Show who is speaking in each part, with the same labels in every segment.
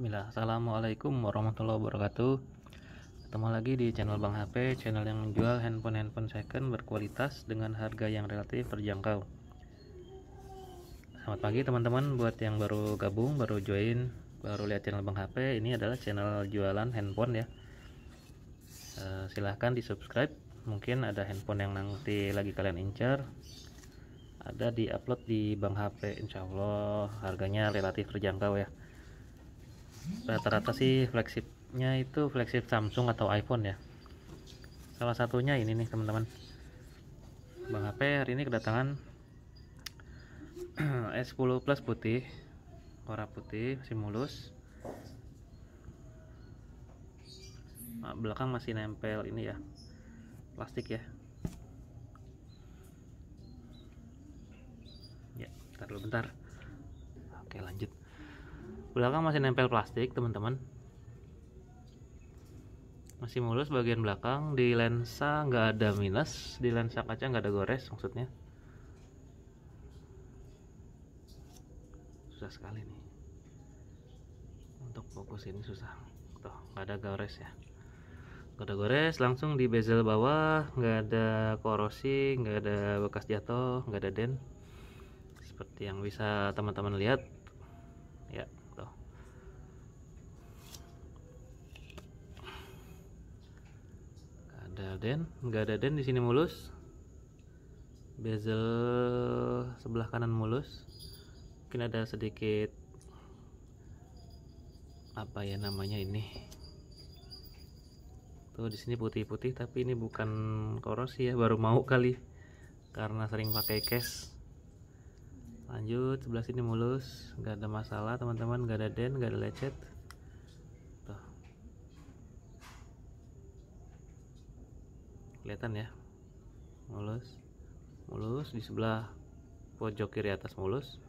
Speaker 1: Bismillah Assalamualaikum warahmatullahi wabarakatuh Ketemu lagi di channel Bang HP Channel yang menjual handphone-handphone second berkualitas Dengan harga yang relatif terjangkau Selamat pagi teman-teman Buat yang baru gabung, baru join Baru lihat channel Bang HP Ini adalah channel jualan handphone ya eh, Silahkan di subscribe Mungkin ada handphone yang nanti lagi kalian incar ada di upload di Bang HP Insya Allah harganya relatif terjangkau ya rata-rata sih flagshipnya itu flagship Samsung atau iPhone ya salah satunya ini nih teman-teman Bang HP hari ini kedatangan S10 plus putih warna putih masih mulus nah, belakang masih nempel ini ya plastik ya ya bentar dulu bentar oke lanjut belakang masih nempel plastik teman-teman masih mulus bagian belakang di lensa nggak ada minus di lensa kaca nggak ada gores maksudnya susah sekali nih untuk fokus ini susah tuh nggak ada gores ya nggak ada gores langsung di bezel bawah nggak ada korosi nggak ada bekas jatuh nggak ada dent seperti yang bisa teman-teman lihat ya den nggak ada den di sini mulus bezel sebelah kanan mulus mungkin ada sedikit apa ya namanya ini tuh di sini putih-putih tapi ini bukan korosi ya baru mau kali karena sering pakai cash lanjut sebelah sini mulus nggak ada masalah teman-teman nggak ada den nggak ada lecet kelihatan ya mulus mulus di sebelah pojok kiri atas mulus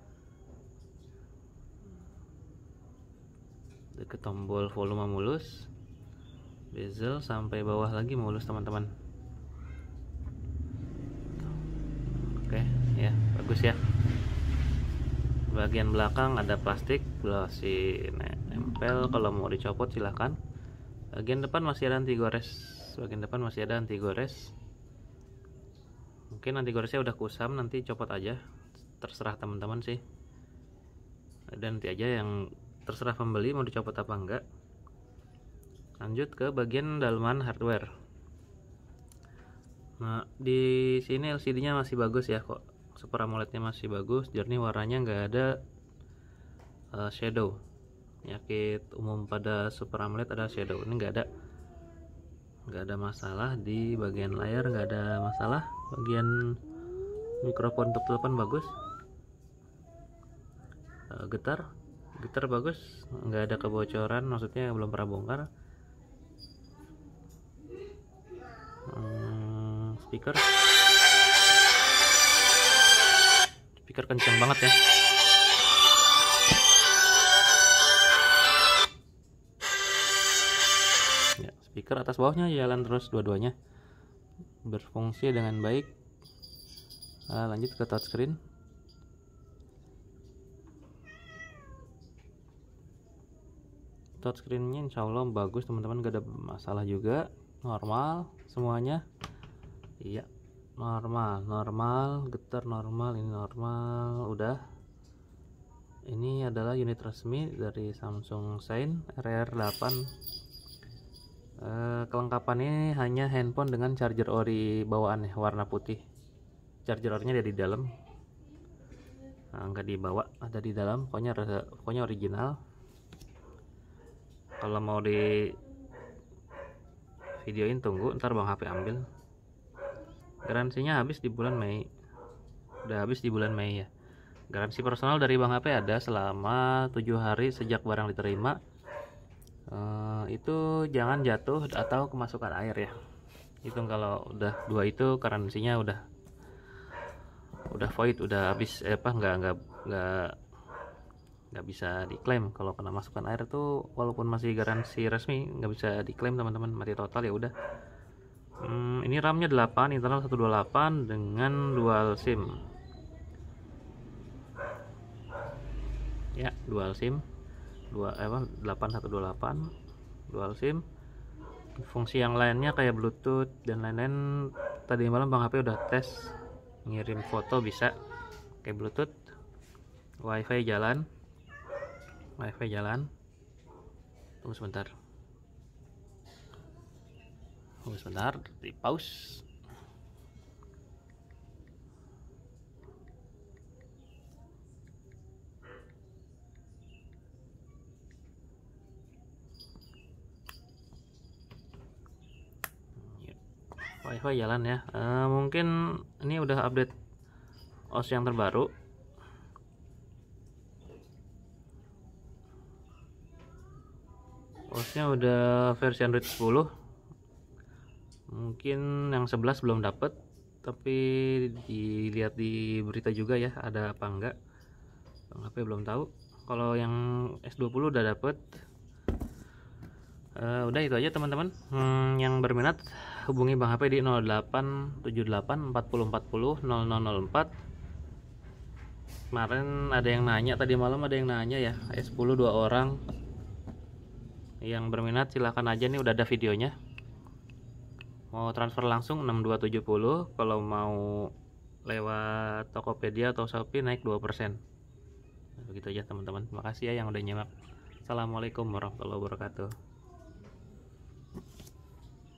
Speaker 1: deket tombol volume mulus bezel sampai bawah lagi mulus teman-teman oke ya bagus ya bagian belakang ada plastik masih nempel kalau mau dicopot silahkan bagian depan masih ada anti gores bagian depan masih ada anti gores mungkin anti goresnya udah kusam nanti copot aja terserah teman-teman sih dan nanti aja yang terserah pembeli mau dicopot apa enggak lanjut ke bagian dalaman hardware nah di sini LCD nya masih bagus ya kok super AMOLED nya masih bagus jernih warnanya nggak ada uh, shadow penyakit umum pada super AMOLED ada shadow ini nggak ada nggak ada masalah di bagian layar nggak ada masalah bagian mikrofon untuk telepon bagus eh, getar getar bagus nggak ada kebocoran maksudnya belum pernah bongkar hmm, speaker speaker kencang banget ya meter atas bawahnya jalan terus dua-duanya berfungsi dengan baik nah, lanjut ke touchscreen touchscreennya insya Allah bagus teman-teman gak ada masalah juga normal semuanya iya normal normal getar normal ini normal udah ini adalah unit resmi dari Samsung Sign RR8 Eh, kelengkapannya hanya handphone dengan charger ori bawaan, warna putih charger orinya ada di dalam nah, nggak dibawa ada di dalam pokoknya pokoknya original kalau mau di videoin tunggu ntar bang HP ambil garansinya habis di bulan Mei udah habis di bulan Mei ya garansi personal dari bang HP ada selama 7 hari sejak barang diterima itu jangan jatuh atau kemasukan air ya itu kalau udah dua itu karansinya udah udah void udah habis eh, apa nggak nggak nggak nggak bisa diklaim kalau kena masukan air tuh walaupun masih garansi resmi nggak bisa diklaim teman-teman mati total ya udah hmm, ini RAM-nya 8 internal 128 dengan dual SIM ya dual SIM dua eh, 8128 dual SIM fungsi yang lainnya kayak bluetooth dan lain-lain tadi malam Bang HP udah tes ngirim foto bisa kayak bluetooth wifi jalan wifi jalan tunggu sebentar tunggu sebentar di pause wifi jalan ya uh, mungkin ini udah update OS yang terbaru OSnya udah versi Android 10 mungkin yang 11 belum dapet tapi dilihat di berita juga ya ada apa enggak HP belum tahu kalau yang S20 udah dapet uh, udah itu aja teman-teman hmm, yang berminat hubungi Bang HP di 0878 4040 0004 kemarin ada yang nanya tadi malam ada yang nanya ya S10 dua orang yang berminat silahkan aja nih udah ada videonya mau transfer langsung 6270 kalau mau lewat Tokopedia atau Shopee naik 2% begitu aja teman-teman terima kasih ya yang udah nyimak Assalamualaikum warahmatullahi wabarakatuh